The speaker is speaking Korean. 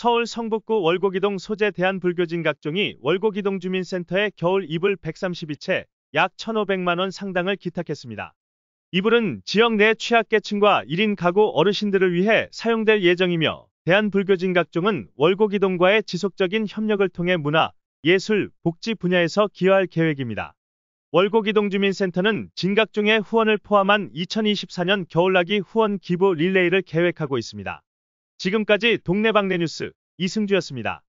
서울 성북구 월곡이동 소재 대한불교진 각종이 월곡이동 주민센터에 겨울 이불 132채 약 1,500만원 상당을 기탁했습니다. 이불은 지역 내 취약계층과 1인 가구 어르신들을 위해 사용될 예정이며 대한불교진 각종은 월곡이동과의 지속적인 협력을 통해 문화, 예술, 복지 분야에서 기여할 계획입니다. 월곡이동 주민센터는 진각종의 후원을 포함한 2024년 겨울나기 후원 기부 릴레이를 계획하고 있습니다. 지금까지 동네방네 뉴스 이승주였습니다.